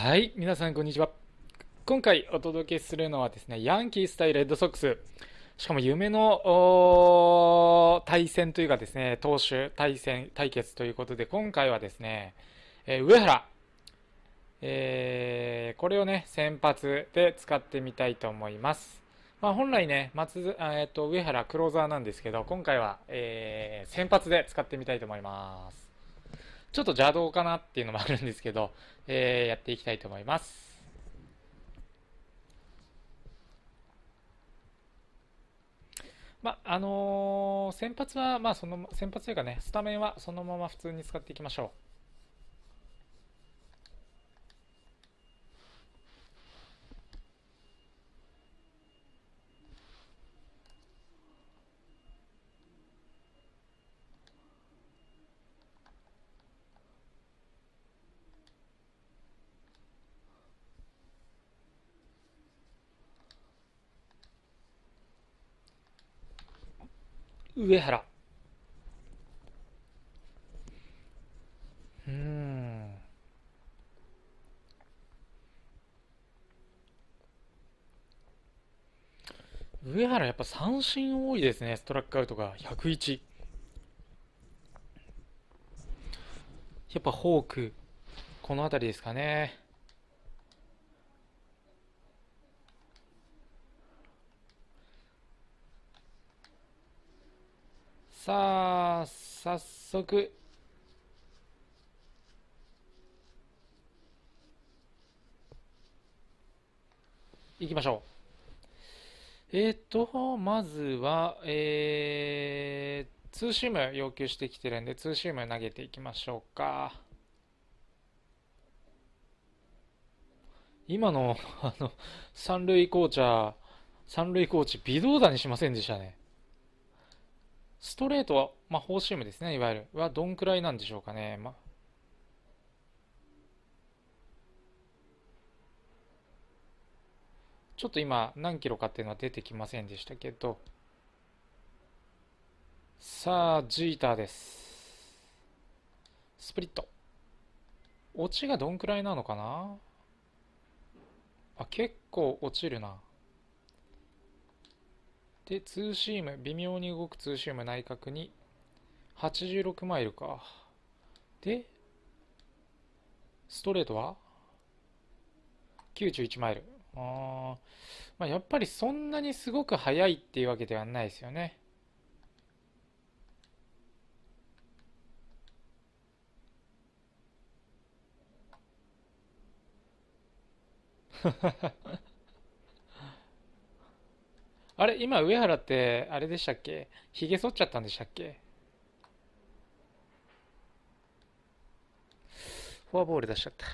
はい、皆さんこんにちは。今回お届けするのはですね、ヤンキース対レッドソックス。しかも夢の対戦というかですね、投手対戦対決ということで、今回はですね、えー、上原、えー、これをね、先発で使ってみたいと思います。まあ、本来ね、松えーと、と上原クローザーなんですけど、今回は、えー、先発で使ってみたいと思います。ちょっと邪道かなっていうのもあるんですけど、えー、やっていきたいと思います。まああのー、先発は、まあ、その先発というかね、スタメンはそのまま普通に使っていきましょう。上原うん上原やっぱ三振多いですねストラックアウトが101やっぱフォークこの辺りですかねさあ、早速。いきましょう。えっ、ー、と、まずは、えー、ツーシーム要求してきてるんで、ツーシーム投げていきましょうか。今の、あの、三塁コーチャー、三塁コーチ、微動だにしませんでしたね。ストレートは、まあ、フォーシームですね、いわゆる。は、どんくらいなんでしょうかね。まあ、ちょっと今、何キロかっていうのは出てきませんでしたけど。さあ、ジーターです。スプリット。落ちがどんくらいなのかなあ、結構落ちるな。で、ツーシーム、微妙に動くツーシーム内角に86マイルか。で、ストレートは91マイル。あまあ、やっぱりそんなにすごく速いっていうわけではないですよね。あれ、今、上原って、あれでしたっけ髭剃っちゃったんでしたっけフォアボール出しちゃった。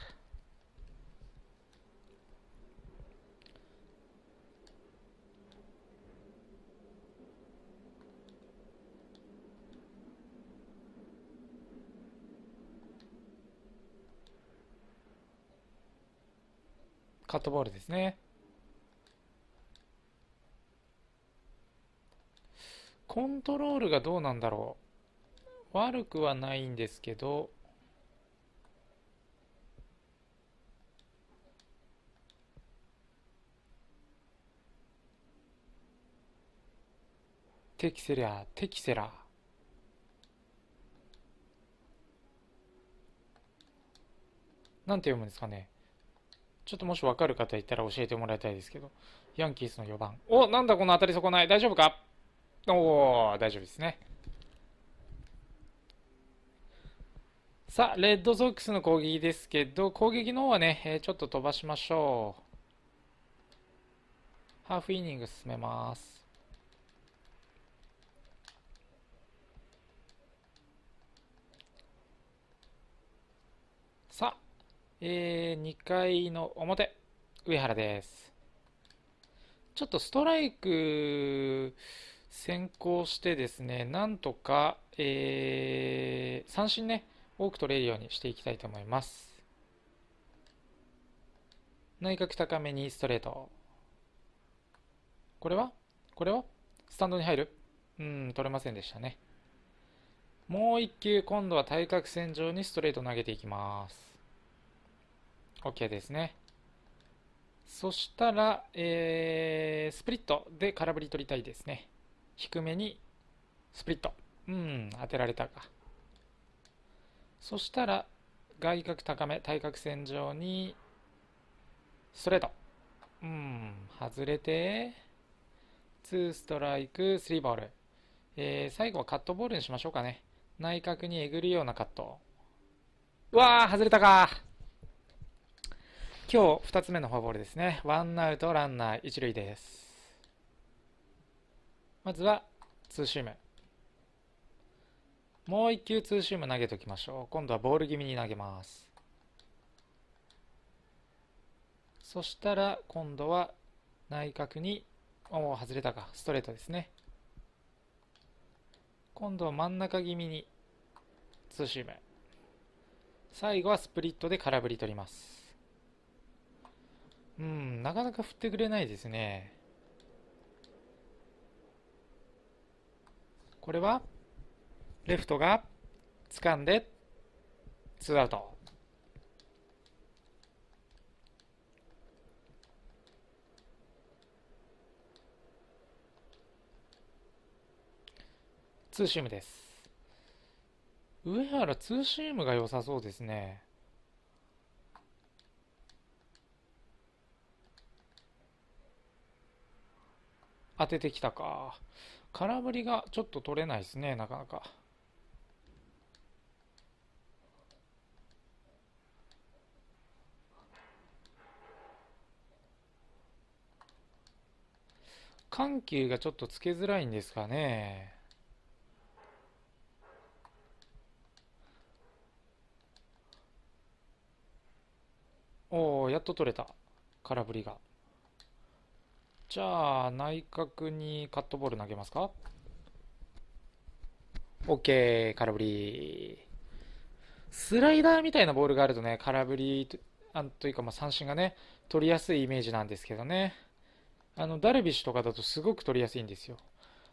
カットボールですね。コントロールがどうなんだろう悪くはないんですけどテキセラテキセラなんて読むんですかねちょっともし分かる方いたら教えてもらいたいですけどヤンキースの4番おなんだこの当たり損ない大丈夫かおお、大丈夫ですね。さあ、レッドソックスの攻撃ですけど、攻撃の方はね、えー、ちょっと飛ばしましょう。ハーフイニング進めます。さあ、えー、2回の表、上原です。ちょっとストライク、先行してですね、なんとか、えー、三振ね、多く取れるようにしていきたいと思います。内角高めにストレート。これはこれはスタンドに入るうん、取れませんでしたね。もう1球、今度は対角線上にストレート投げていきます。OK ですね。そしたら、えー、スプリットで空振り取りたいですね。低めにスプリット。うん、当てられたか。そしたら、外角高め、対角線上に、ストレート。うん、外れて、2ストライク、3ボール。えー、最後はカットボールにしましょうかね。内角にえぐるようなカット。うわー、外れたか。今日2つ目のフォアボールですね。ワンアウト、ランナー、一塁です。まずはツーシームもう1球ツーシーム投げときましょう今度はボール気味に投げますそしたら今度は内角におお外れたかストレートですね今度は真ん中気味にツーシーム最後はスプリットで空振り取りますうんなかなか振ってくれないですねこれはレフトが掴んでツーアウトツーシームです上原ツーシームが良さそうですね当ててきたか空振りがちょっと取れないですね、なかなか。緩急がちょっとつけづらいんですかね。おお、やっと取れた。空振りが。じゃあ、内角にカットボール投げますか ?OK、空振り。スライダーみたいなボールがあるとね、空振りとあというか、ま三振がね、取りやすいイメージなんですけどね。あの、ダルビッシュとかだとすごく取りやすいんですよ。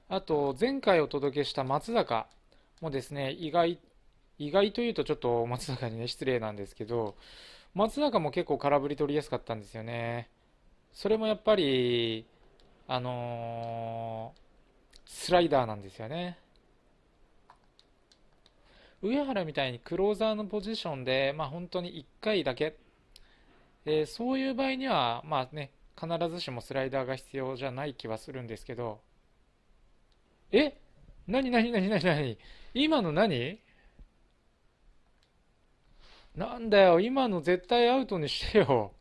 あと、前回お届けした松坂もですね、意外、意外というとちょっと松坂にね、失礼なんですけど、松坂も結構空振り取りやすかったんですよね。それもやっぱり、あのー、スライダーなんですよね。上原みたいにクローザーのポジションで、まあ、本当に1回だけ、えー、そういう場合には、まあね、必ずしもスライダーが必要じゃない気はするんですけど、え何何何何何今の何なんだよ、今の絶対アウトにしてよ。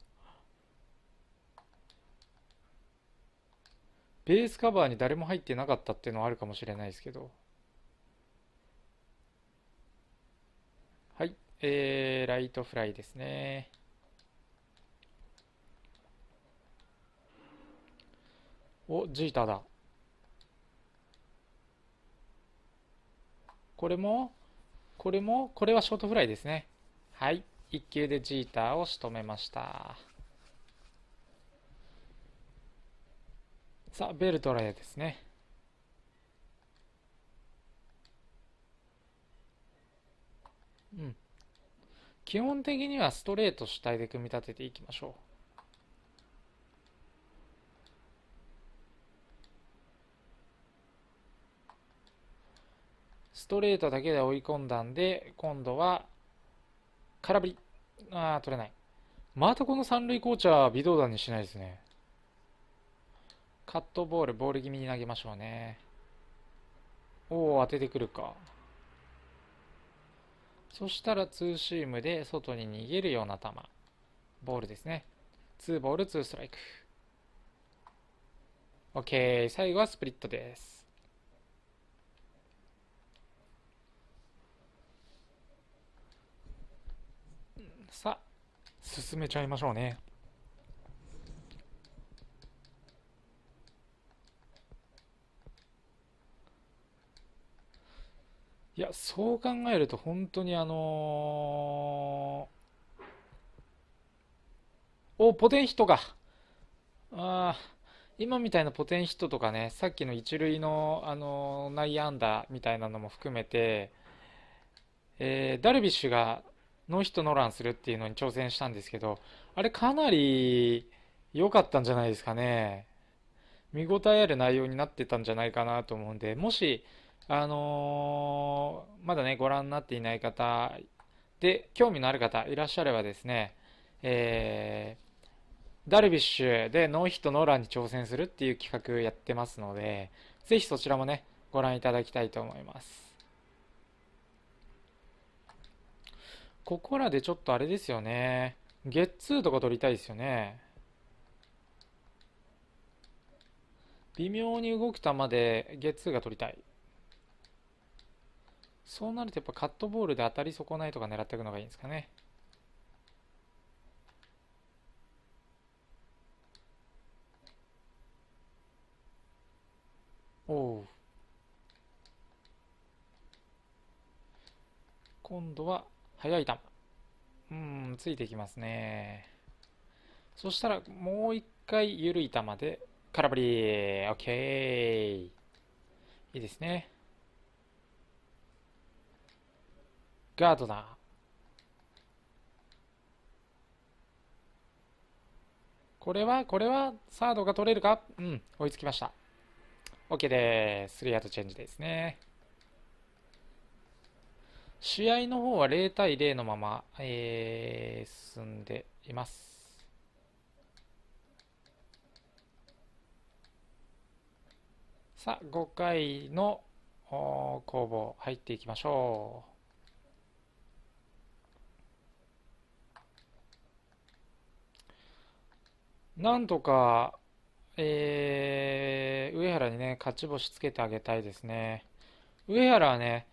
ベースカバーに誰も入ってなかったっていうのはあるかもしれないですけどはいえー、ライトフライですねおジーターだこれもこれもこれはショートフライですねはい1球でジーターを仕留めましたさあ、ベルトラヤですね。うん。基本的にはストレート主体で組み立てていきましょう。ストレートだけで追い込んだんで、今度は空振り。ああ、取れない。またこの三塁コーチャー微動だにしないですね。カットボール、ボール気味に投げましょうね。おお、当ててくるか。そしたらツーシームで外に逃げるような球。ボールですね。ツーボール、ツーストライク。OK。最後はスプリットです。さあ、進めちゃいましょうね。いや、そう考えると本当にあのー、お、ポテンヒットか。あ今みたいなポテンヒットとかね、さっきの一塁の、あのー、内野安打みたいなのも含めて、えー、ダルビッシュがノーヒットノーランするっていうのに挑戦したんですけど、あれかなり良かったんじゃないですかね。見応えある内容になってたんじゃないかなと思うんで、もし、あのー、まだね、ご覧になっていない方で、興味のある方いらっしゃればですね、えー、ダルビッシュでノーヒットノーランに挑戦するっていう企画やってますので、ぜひそちらもね、ご覧いただきたいと思います。ここらでちょっとあれですよね。ゲッツーとか取りたいですよね。微妙に動く球でゲッツーが取りたい。そうなるとやっぱカットボールで当たり損ないとか狙っていくのがいいんですかね。おう。今度は速い球。うん、ついていきますね。そしたらもう一回緩い球で空振り。オッケー。いいですね。ガードだこれはこれはサードが取れるかうん追いつきました OK です3アウトチェンジですね試合の方は0対0のまま、えー、進んでいますさあ5回の攻防入っていきましょうなんとか、えー、上原にね、勝ち星つけてあげたいですね。上原はね、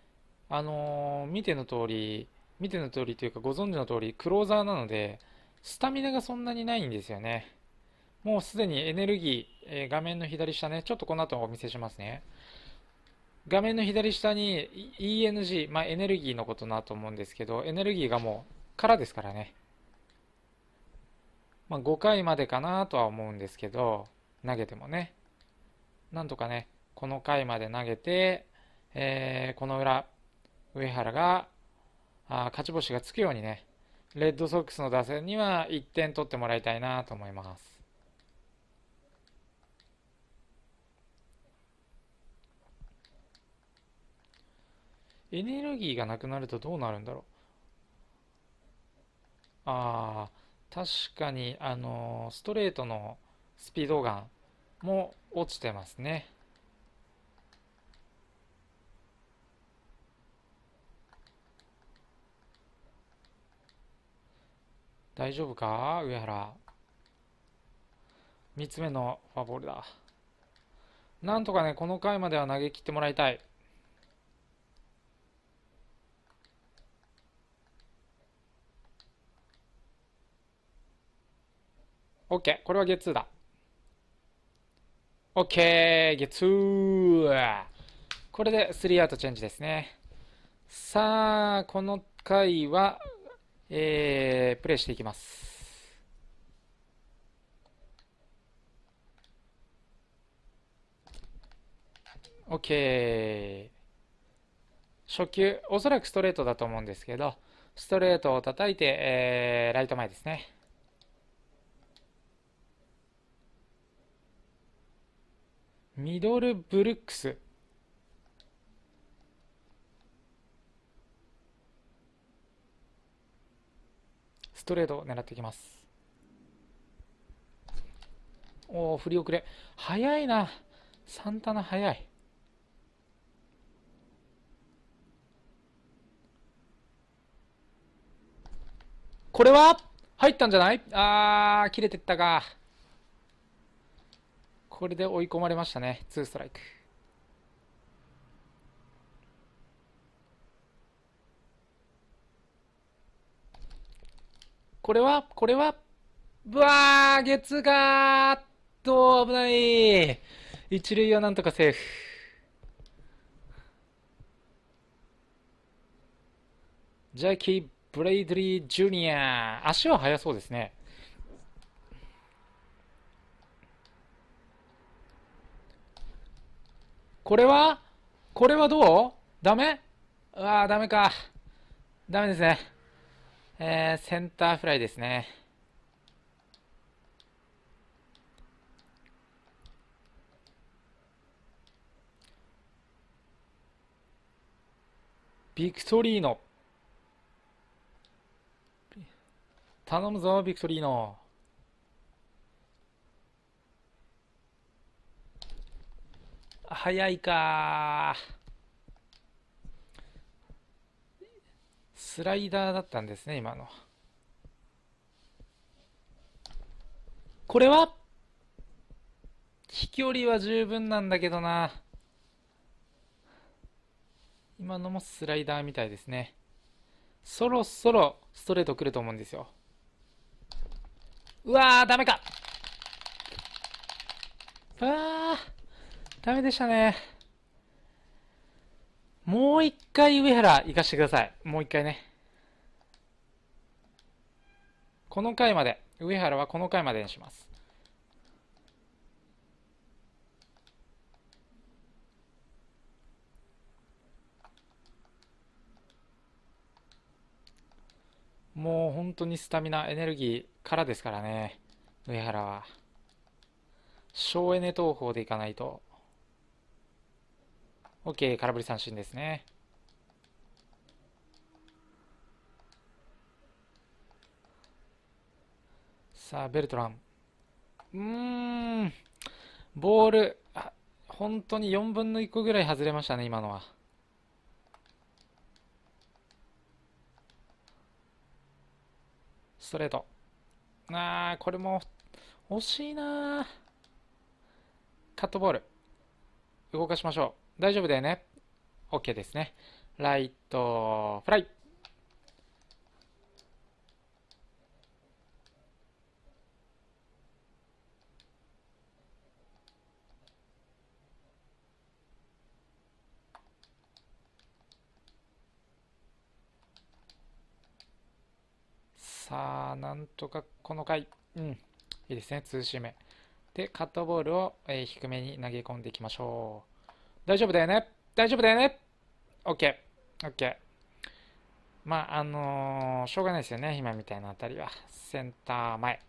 あのー、見ての通り、見ての通りというかご存知の通り、クローザーなので、スタミナがそんなにないんですよね。もうすでにエネルギー、えー、画面の左下ね、ちょっとこの後お見せしますね。画面の左下に ENG、まあ、エネルギーのことなと思うんですけど、エネルギーがもう空ですからね。まあ、5回までかなとは思うんですけど、投げてもね。なんとかね、この回まで投げて、えー、この裏、上原があ勝ち星がつくようにね、レッドソックスの打線には1点取ってもらいたいなと思います。エネルギーがなくなるとどうなるんだろうああ確かに、あのストレートのスピードガンも落ちてますね。大丈夫か上原。3つ目のフォアボールだ。なんとかね、この回までは投げ切ってもらいたい。OK。これはゲッツーだ。OK。ゲッツー。これで3アウトチェンジですね。さあ、この回は、えー、プレイしていきます。OK。初球、おそらくストレートだと思うんですけど、ストレートを叩いて、えー、ライト前ですね。ミドルブルックスストレートを狙っていきますおお振り遅れ早いなサンタナ早いこれは入ったんじゃないあー切れてったかこれで追い込まれましたね2ストライクこれはこれはうわー月がどう、危ない一塁はなんとかセーフジャッキー・ブレイドリー・ジュニア足は速そうですねこれはこれはどうダメああ、ダメか。ダメですね。えー、センターフライですね。ビクトリーノ。頼むぞ、ビクトリーノ。早いかスライダーだったんですね今のこれは飛距離は十分なんだけどな今のもスライダーみたいですねそろそろストレート来ると思うんですようわーダメかあーダメでしたね。もう一回上原行かしてください。もう一回ね。この回まで。上原はこの回までにします。もう本当にスタミナ、エネルギーからですからね、上原は。省エネ投法でいかないと。ケー、空振り三振ですね。さあ、ベルトラン。うーん、ボール、あ本当に4分の1個ぐらい外れましたね、今のは。ストレート。あー、これも惜しいなカットボール。動かしましょう。大丈夫だよね。OK ですね。ライトフライ。さあ、なんとかこの回、うん、いいですね、ツし目。で、カットボールを、えー、低めに投げ込んでいきましょう。大丈夫だよね大丈夫だよね ?OK。OK。まあ、あのー、しょうがないですよね。今みたいなあたりは。センター前。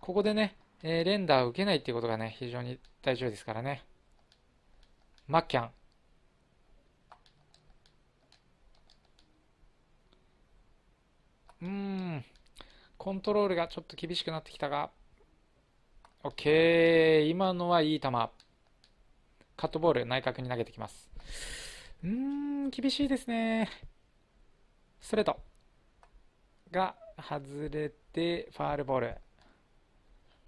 ここでね、えー、連打を受けないっていうことがね、非常に大丈夫ですからね。マッキャン。うん。コントロールがちょっと厳しくなってきたが。OK。今のはいい球。カットボール内角に投げてきます。うーん、厳しいですね。ストレートが外れてファールボール。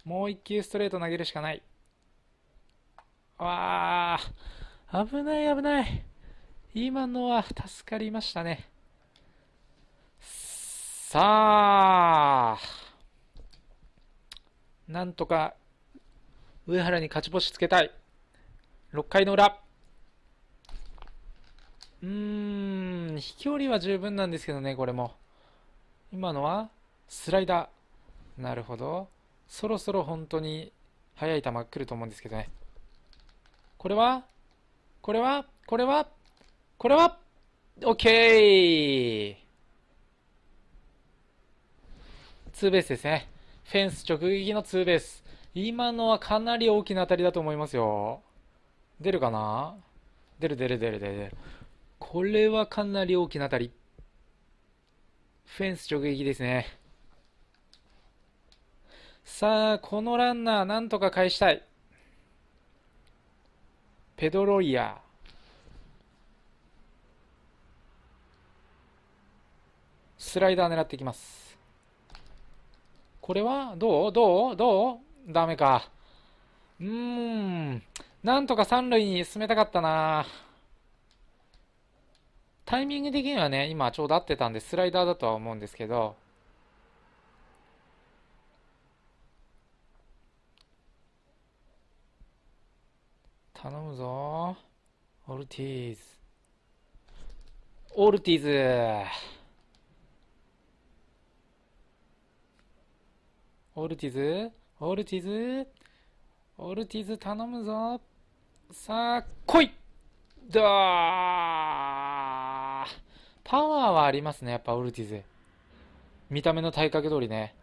もう1球ストレート投げるしかない。わあ、危ない危ない。今のは助かりましたね。さあ、なんとか上原に勝ち星つけたい。6回の裏。うーん、飛距離は十分なんですけどね、これも。今のはスライダー。なるほど。そろそろ本当に速い球来ると思うんですけどね。これはこれはこれはこれは !OK! ツーベースですね。フェンス直撃のツーベース。今のはかなり大きな当たりだと思いますよ。出るかな出る出る出る出る出る。これはかなり大きな当たり。フェンス直撃ですね。さあ、このランナー、なんとか返したい。ペドロイヤスライダー狙っていきます。これはどうどうどうダメか。うーん。なんとか三塁に進めたかったなタイミング的にはね、今ちょうど合ってたんで、スライダーだとは思うんですけど、頼むぞオルティーズ。オルティーズオルティーズオルティーズオルティーズ頼むぞさあ、来いだーパワーはありますね、やっぱウルティズ。見た目の体格通りね。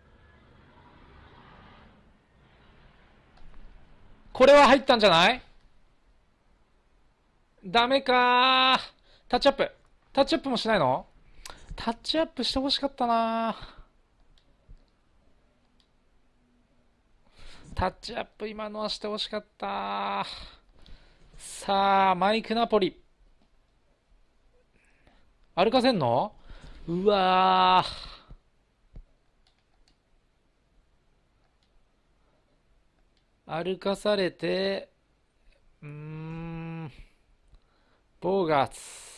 これは入ったんじゃないダメかタッチアップ。タッチアップもしないのタッチアップしてほしかったなタッチアップ今のはしてほしかったさあ、マイク・ナポリ。歩かせんのうわ歩かされて、うん、ボーガーツ。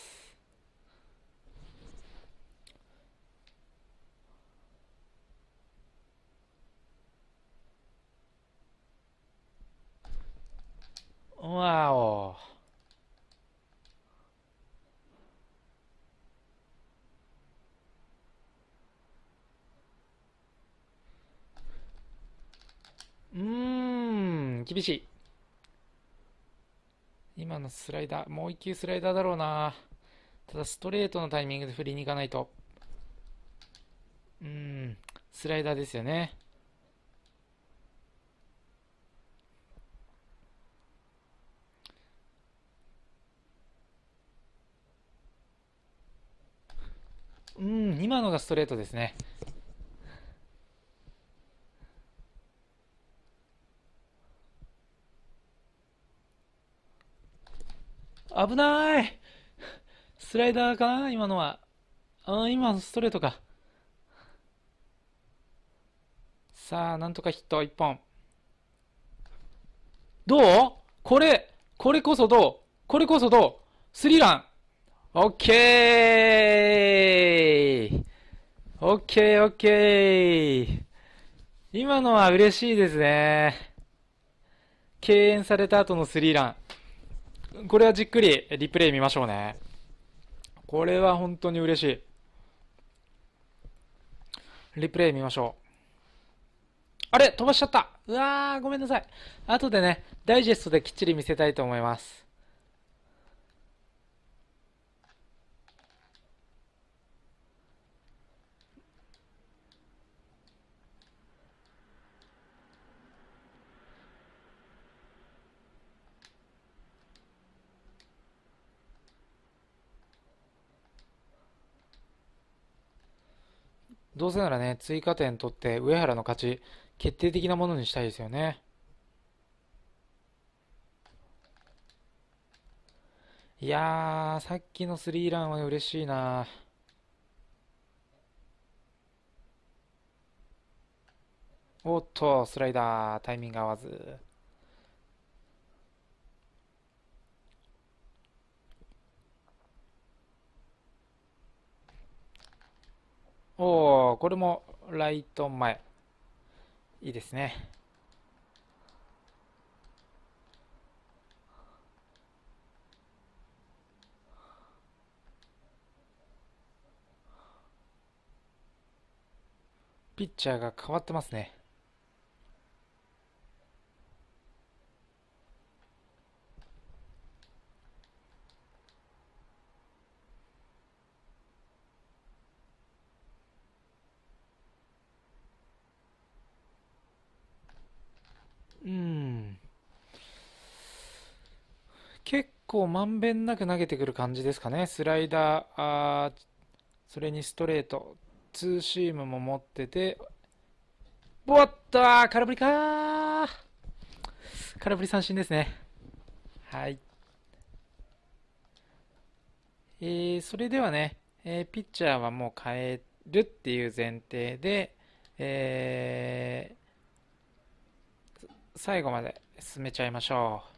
Wow. m 厳しい。今のスライダー、もう一球スライダーだろうな。ただストレートのタイミングで振りに行かないと。うん、スライダーですよね。今のがストレートですね。危ないスライダーかな今のは。あ今のストレートか。さあ、なんとかヒット1本。どうこれ、これこそどうこれこそどうスリランオッケーオッケーオッケー今のは嬉しいですね。敬遠された後のスリーラン。これはじっくりリプレイ見ましょうね。これは本当に嬉しい。リプレイ見ましょう。あれ飛ばしちゃったうわーごめんなさい。後でね、ダイジェストできっちり見せたいと思います。どうせならね、追加点取って上原の勝ち、決定的なものにしたいですよね。いやさっきのスリーランは嬉しいなおっと、スライダー、タイミング合わず。おお、これもライト前。いいですね。ピッチャーが変わってますね。構まんべんなく投げてくる感じですかね、スライダー、あーそれにストレート、ツーシームも持ってて、ボワッと空振りか空振り三振ですね。はい。えー、それではね、えー、ピッチャーはもう変えるっていう前提で、えー、最後まで進めちゃいましょう。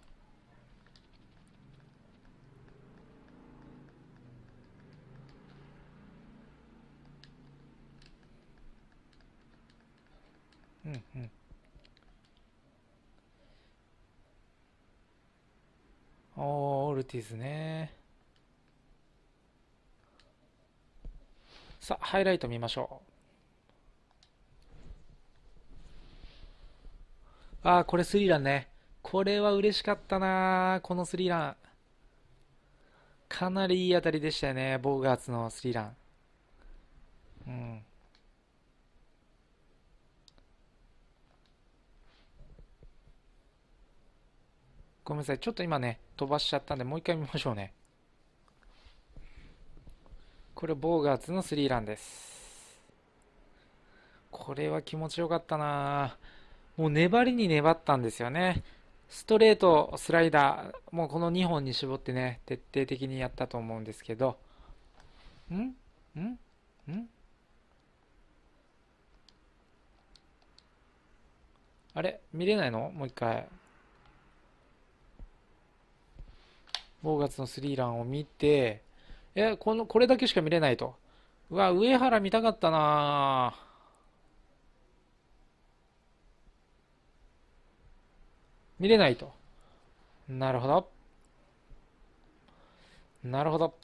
うんうん。おー、オルティズね。さあ、ハイライト見ましょう。ああ、これスリーランね。これは嬉しかったなこのスリーラン。かなりいい当たりでしたよね、ボーガーツのスリーラン。うん。ごめんなさい。ちょっと今ね、飛ばしちゃったんで、もう一回見ましょうね。これ、ボーガーツのスリーランです。これは気持ちよかったなもう粘りに粘ったんですよね。ストレート、スライダー、もうこの2本に絞ってね、徹底的にやったと思うんですけど、んんんあれ見れないのもう一回。5月のスリーランを見て、え、この、これだけしか見れないと。うわ、上原見たかったな見れないと。なるほど。なるほど。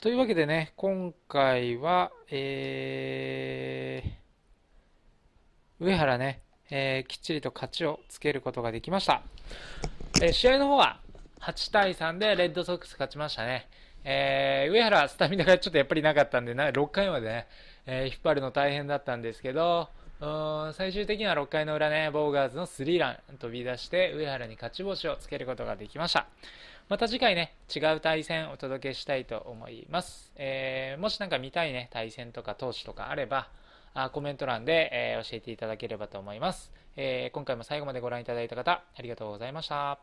というわけでね、今回は、えー、上原ね、えー、きっちりと勝ちをつけることができました。えー、試合の方は8対3でレッドソックス勝ちましたね。えー、上原、スタミナがちょっとやっぱりなかったんで、な6回までね、えー、引っ張るの大変だったんですけど、うん最終的には6回の裏ね、ボーガーズのスリーラン飛び出して、上原に勝ち星をつけることができました。また次回ね、違う対戦お届けしたいと思います。えー、もしなんか見たいね、対戦とか投手とかあれば、あコメント欄で、え教えていただければと思います、え今回も最後までご覧いただいた方、ありがとうございました。